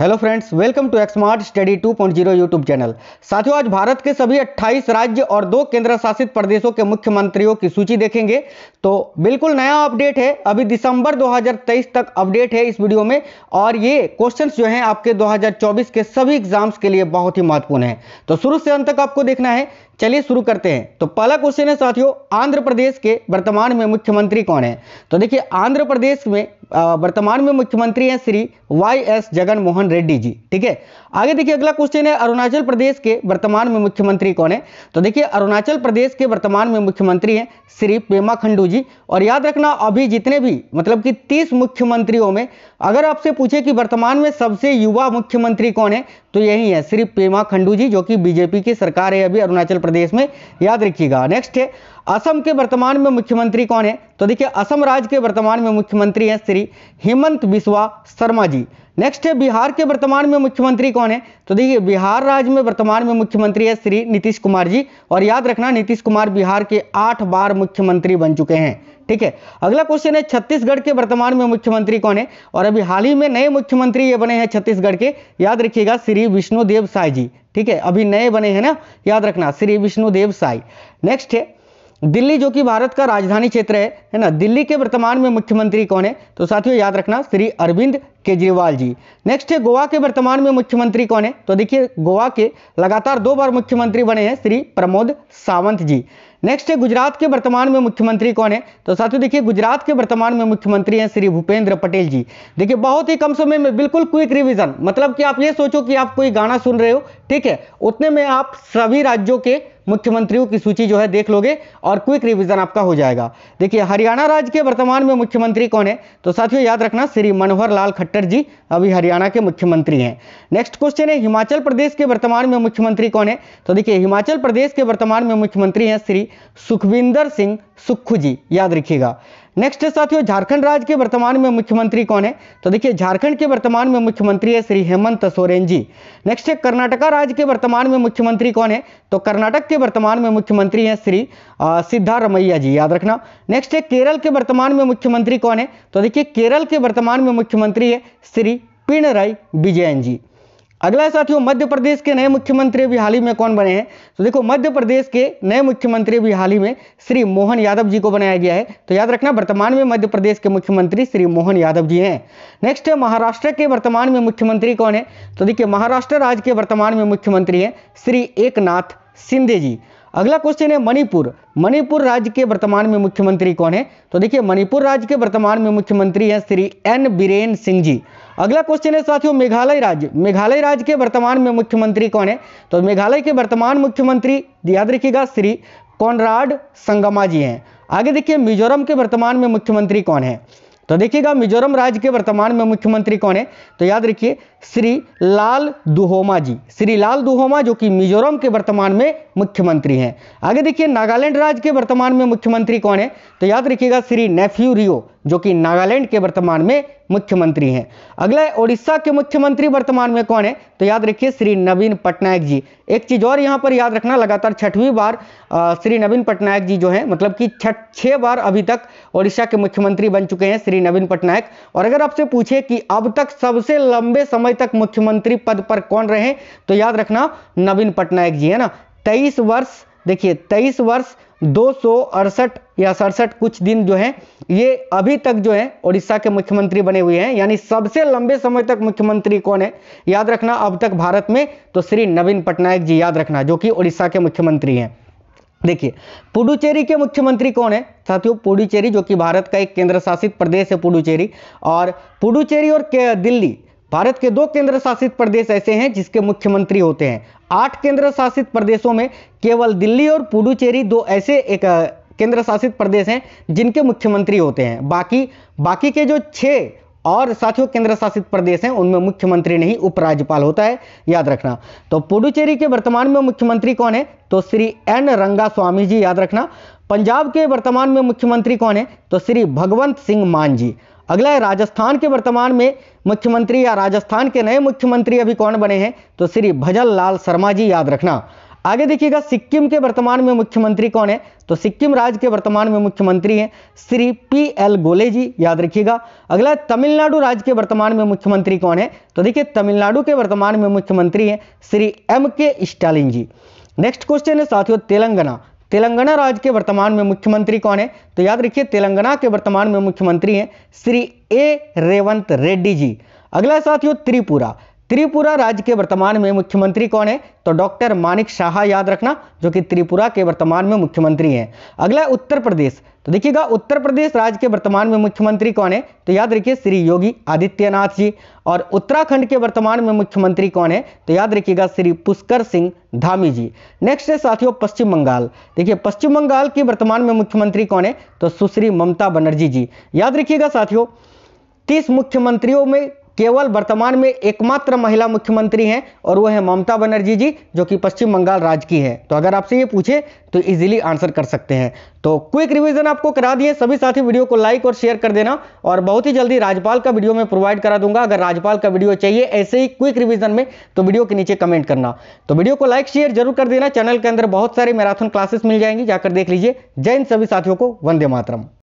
hello friends welcome to Xmart study 2.0 YouTube channel साथियों आज भारत के सभी 28 राज्य और दो केंद्र शासित प्रदेशों के मुख्यमंत्रियों की सूची देखेंगे तो बिल्कुल नया अपडेट है अभी दिसंबर 2023 तक अपडेट है इस वीडियो में और ये क्वेश्चंस जो हैं आपके 2024 के सभी एग्जाम्स के लिए बहुत ही महत्वपूर्ण है तो शुरू से अंत तक आपको देखना है चलिए शुरू करते हैं तो पहला क्वेश्चन है साथियों आंध्र प्रदेश के वर्तमान में मुख्यमंत्री कौन है तो देखिए आंध्र प्रदेश में वर्तमान में मुख्यमंत्री हैं श्री वाई एस जगन मोहन रेड्डी जी ठीक है आगे देखिए अगला क्वेश्चन है अरुणाचल प्रदेश के वर्तमान में मुख्यमंत्री कौन है तो देखिए अरुणाचल प्रदेश के वर्तमान में मुख्यमंत्री हैं श्री पेमा खंडू जी और याद रखना अभी जितने भी मतलब कि तीस मुख्यमंत्रियों में अगर आपसे पूछे कि वर्तमान में सबसे युवा मुख्यमंत्री कौन है तो यही है श्री पेमा खंडू जी जो कि बीजेपी की सरकार है अभी अरुणाचल प्रदेश में याद रखिएगा नेक्स्ट है असम के वर्तमान में मुख्यमंत्री कौन है तो देखिए असम राज्य के वर्तमान में मुख्यमंत्री हैं श्री हेमंत बिस्वा शर्मा जी नेक्स्ट है बिहार के वर्तमान में मुख्यमंत्री कौन है तो देखिए बिहार राज्य में वर्तमान में मुख्यमंत्री है श्री नीतीश कुमार जी और याद रखना नीतीश कुमार बिहार के आठ बार मुख्यमंत्री बन चुके हैं ठीक है अगला क्वेश्चन है छत्तीसगढ़ के वर्तमान में मुख्यमंत्री कौन है और अभी हाल ही में नए मुख्यमंत्री ये बने हैं छत्तीसगढ़ के याद रखिएगा श्री विष्णुदेव साय जी ठीक है अभी नए बने हैं ना याद रखना श्री विष्णुदेव साय नेक्स्ट है दिल्ली जो कि भारत का राजधानी क्षेत्र है है ना दिल्ली के वर्तमान में मुख्यमंत्री कौन है तो साथियों याद रखना श्री अरविंद केजरीवाल जी नेक्स्ट है गोवा के वर्तमान में मुख्यमंत्री कौन है तो देखिए गोवा के लगातार दो बार मुख्यमंत्री बने हैं श्री प्रमोद सावंत जी नेक्स्ट है गुजरात के वर्तमान में मुख्यमंत्री कौन है तो साथियों देखिए गुजरात के वर्तमान में मुख्यमंत्री हैं श्री भूपेंद्र पटेल जी देखिए बहुत ही कम समय में बिल्कुल क्विक रिविजन मतलब कि आप ये सोचो कि आप कोई गाना सुन रहे हो ठीक है उतने में आप सभी राज्यों के मुख्यमंत्रियों की सूची जो है देख लोगे और क्विक रिविजन आपका हो जाएगा देखिए हरियाणा राज्य के वर्तमान में मुख्यमंत्री कौन है तो साथियों याद रखना श्री मनोहर लाल खट्टर जी अभी हरियाणा के मुख्यमंत्री हैं नेक्स्ट क्वेश्चन है हिमाचल प्रदेश के वर्तमान में मुख्यमंत्री कौन है तो देखिए हिमाचल प्रदेश के वर्तमान में मुख्यमंत्री हैं श्री सुखविंदर सिंह सुक्खू जी याद रखिएगा नेक्स्ट साथियों झारखंड राज्य के वर्तमान में मुख्यमंत्री कौन है तो देखिए झारखंड के वर्तमान में मुख्यमंत्री है श्री हेमंत सोरेन जी नेक्स्ट है कर्नाटका राज्य के वर्तमान में मुख्यमंत्री कौन है तो कर्नाटक के वर्तमान में मुख्यमंत्री है श्री सिद्धारमैया जी याद रखना नेक्स्ट है केरल के वर्तमान में मुख्यमंत्री कौन है तो देखिए केरल के वर्तमान में मुख्यमंत्री है श्री पिणराई विजयन जी अगला साथियों मध्य प्रदेश के नए मुख्यमंत्री अभी हाल ही में कौन बने हैं तो देखो मध्य प्रदेश के नए मुख्यमंत्री अभी हाल ही में श्री मोहन यादव जी को बनाया गया है तो याद रखना वर्तमान में मध्य प्रदेश के मुख्यमंत्री श्री मोहन यादव जी हैं नेक्स्ट है महाराष्ट्र के वर्तमान में मुख्यमंत्री कौन है तो देखिए महाराष्ट्र राज्य के वर्तमान में मुख्यमंत्री हैं श्री एक नाथ शिंदे जी अगला क्वेश्चन है मणिपुर मणिपुर राज्य के वर्तमान में मुख्यमंत्री कौन है तो देखिए मणिपुर राज्य के वर्तमान में मुख्यमंत्री हैं श्री एन बीरेन सिंह जी अगला क्वेश्चन है साथियों मेघालय राज्य मेघालय राज्य के वर्तमान में मुख्यमंत्री कौन है तो मेघालय के वर्तमान मुख्यमंत्री याद रखिएगा श्री कॉनराड संगमा जी हैं आगे देखिए मिजोरम के वर्तमान में मुख्यमंत्री कौन है तो देखिएगा मिजोरम राज्य के वर्तमान में मुख्यमंत्री कौन है तो याद रखिए श्री लाल दुहोमा जी श्री लाल दुहोमा जो कि मिजोरम के वर्तमान में मुख्यमंत्री हैं आगे देखिए नागालैंड राज्य के वर्तमान में मुख्यमंत्री कौन है तो याद रखिएगा श्री नेफ्यू रियो जो कि नागालैंड के वर्तमान में मुख्यमंत्री हैं अगला है ओडिशा के मुख्यमंत्री वर्तमान में कौन है तो याद रखिए श्री नवीन पटनायक जी एक चीज़ और यहाँ पर याद रखना लगातार छठवीं बार श्री नवीन पटनायक जी जो हैं मतलब कि छठ छः बार अभी तक ओडिशा के मुख्यमंत्री बन चुके हैं श्री नवीन पटनायक और अगर आपसे पूछे कि अब तक सबसे लंबे समय तक मुख्यमंत्री पद पर कौन रहे तो याद रखना नवीन पटनायक जी है ना तेईस वर्ष देखिए तेईस वर्ष दो या सड़सठ कुछ दिन जो है ये अभी तक जो है उड़ीसा के मुख्यमंत्री बने हुए हैं यानी सबसे लंबे समय तक मुख्यमंत्री कौन है याद रखना अब तक भारत में तो श्री नवीन पटनायक जी याद रखना जो कि उड़ीसा के मुख्यमंत्री हैं देखिए पुडुचेरी के मुख्यमंत्री कौन है साथियों पुडुचेरी जो कि भारत का एक केंद्र शासित प्रदेश है पुडुचेरी और पुडुचेरी और दिल्ली भारत के दो केंद्र शासित प्रदेश ऐसे हैं जिसके मुख्यमंत्री होते हैं आठ केंद्र शासित प्रदेशों में केवल दिल्ली और पुडुचेरी दो ऐसे एक केंद्र शासित प्रदेश हैं जिनके मुख्यमंत्री होते हैं बाकी बाकी के जो छः और साथियों केंद्र शासित प्रदेश हैं उनमें मुख्यमंत्री नहीं उपराज्यपाल होता है याद रखना तो पुडुचेरी के वर्तमान में मुख्यमंत्री कौन है तो श्री एन रंगा स्वामी जी याद रखना पंजाब के वर्तमान में मुख्यमंत्री कौन है तो श्री भगवंत सिंह मान जी अगला है राजस्थान के वर्तमान में मुख्यमंत्री या राजस्थान के नए मुख्यमंत्री अभी कौन बने हैं तो श्री भजन लाल शर्मा जी याद रखना आगे देखिएगा सिक्किम के वर्तमान में मुख्यमंत्री कौन है तो सिक्किम राज्य के वर्तमान में मुख्यमंत्री हैं श्री पी एल गोले जी याद रखिएगा अगला तमिलनाडु राज्य के वर्तमान में मुख्यमंत्री कौन है तो देखिए तमिलनाडु के वर्तमान में मुख्यमंत्री हैं Shri M K Stalin ji next question है साथियों तेलंगाना तेलंगाना राज्य के वर्तमान में मुख्यमंत्री कौन है तो याद रखिए तेलंगाना के वर्तमान में मुख्यमंत्री हैं श्री ए रेवंत रेड्डी जी अगला साथियों त्रिपुरा त्रिपुरा राज्य के वर्तमान में मुख्यमंत्री कौन है तो डॉक्टर मानिक शाह याद रखना जो कि त्रिपुरा के वर्तमान में मुख्यमंत्री हैं अगला है उत्तर प्रदेश तो देखिएगा उत्तर प्रदेश राज्य के वर्तमान में मुख्यमंत्री कौन है तो याद रखिए श्री योगी आदित्यनाथ जी और उत्तराखंड के वर्तमान में मुख्यमंत्री कौन है तो याद रखिएगा श्री पुष्कर सिंह धामी जी नेक्स्ट है साथियों पश्चिम बंगाल देखिए पश्चिम बंगाल के वर्तमान में मुख्यमंत्री कौन है तो सुश्री ममता बनर्जी जी याद रखिएगा साथियों तीस मुख्यमंत्रियों में केवल वर्तमान में एकमात्र महिला मुख्यमंत्री हैं और वो है ममता बनर्जी जी जो कि पश्चिम बंगाल राज्य की है तो अगर आपसे ये पूछे तो इजीली आंसर कर सकते हैं तो क्विक रिवीजन आपको करा दिए सभी साथी वीडियो को लाइक और शेयर कर देना और बहुत ही जल्दी राज्यपाल का वीडियो मैं प्रोवाइड करा दूंगा अगर राज्यपाल का वीडियो चाहिए ऐसे ही क्विक रिवीजन में तो वीडियो के नीचे कमेंट करना तो वीडियो को लाइक शेयर जरूर कर देना चैनल के अंदर बहुत सारे मैराथन क्लासेस मिल जाएंगी जाकर देख लीजिए जय इन सभी साथियों को वंदे मातरम